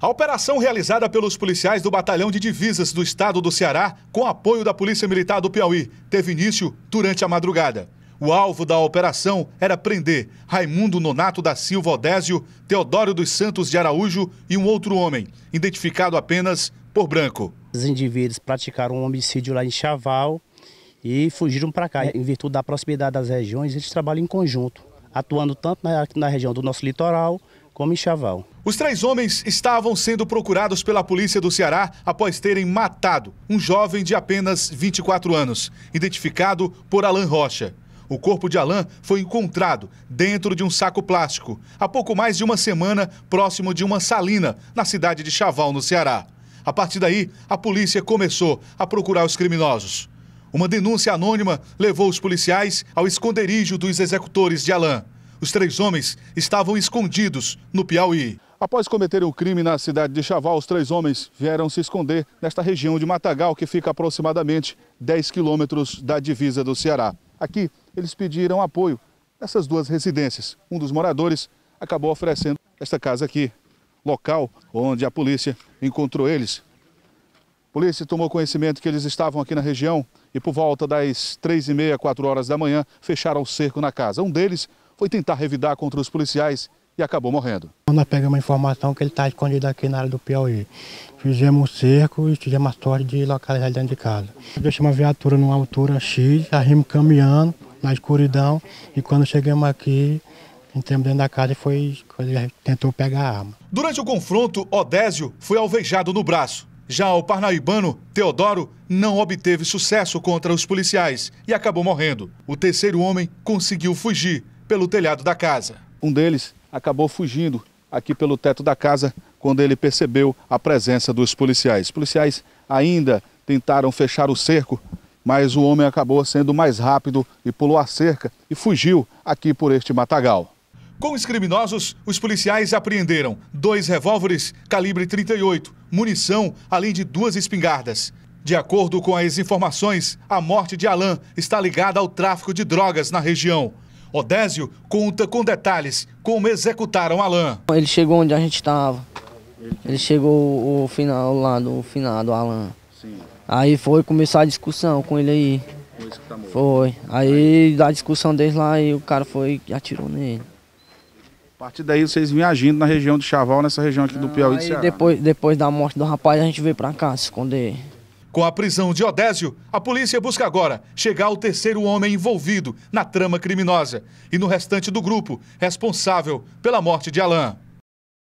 A operação realizada pelos policiais do Batalhão de Divisas do Estado do Ceará, com apoio da Polícia Militar do Piauí, teve início durante a madrugada. O alvo da operação era prender Raimundo Nonato da Silva Odésio, Teodoro dos Santos de Araújo e um outro homem, identificado apenas por branco. Os indivíduos praticaram um homicídio lá em Chaval e fugiram para cá. Em virtude da proximidade das regiões, eles trabalham em conjunto, atuando tanto na, na região do nosso litoral como em Chaval. Os três homens estavam sendo procurados pela polícia do Ceará após terem matado um jovem de apenas 24 anos, identificado por Alain Rocha. O corpo de Alain foi encontrado dentro de um saco plástico, há pouco mais de uma semana, próximo de uma salina, na cidade de Chaval, no Ceará. A partir daí, a polícia começou a procurar os criminosos. Uma denúncia anônima levou os policiais ao esconderijo dos executores de Alain. Os três homens estavam escondidos no Piauí. Após cometerem o crime na cidade de Chaval, os três homens vieram se esconder nesta região de Matagal, que fica aproximadamente 10 quilômetros da divisa do Ceará. Aqui, eles pediram apoio nessas duas residências. Um dos moradores acabou oferecendo esta casa aqui, local onde a polícia encontrou eles. A polícia tomou conhecimento que eles estavam aqui na região e por volta das três e meia, quatro horas da manhã, fecharam o cerco na casa. Um deles foi tentar revidar contra os policiais e acabou morrendo. Nós pegamos uma informação que ele está escondido aqui na área do Piauí. Fizemos um cerco e tivemos a sorte de localizar ele dentro de casa. Deixamos a viatura numa altura X, saímos caminhando na escuridão e quando chegamos aqui, entramos dentro da casa e foi quando ele tentou pegar a arma. Durante o confronto, Odésio foi alvejado no braço. Já o parnaíbano, Teodoro, não obteve sucesso contra os policiais e acabou morrendo. O terceiro homem conseguiu fugir, pelo telhado da casa. Um deles acabou fugindo aqui pelo teto da casa quando ele percebeu a presença dos policiais. Os policiais ainda tentaram fechar o cerco, mas o homem acabou sendo mais rápido e pulou a cerca e fugiu aqui por este matagal. Com os criminosos, os policiais apreenderam dois revólveres calibre 38, munição, além de duas espingardas. De acordo com as informações, a morte de Alain está ligada ao tráfico de drogas na região. Odésio conta com detalhes como executaram Alain. Ele chegou onde a gente estava. Ele chegou o final lá do finado, Alain. Sim. Aí foi começar a discussão com ele aí. Tá foi Aí da discussão deles lá e o cara foi e atirou nele. A partir daí vocês vinham agindo na região de Chaval, nessa região aqui do Piauí aí, de Ceará, depois, depois da morte do rapaz a gente veio pra cá se esconder. Com a prisão de Odésio, a polícia busca agora chegar ao terceiro homem envolvido na trama criminosa e no restante do grupo responsável pela morte de Alain.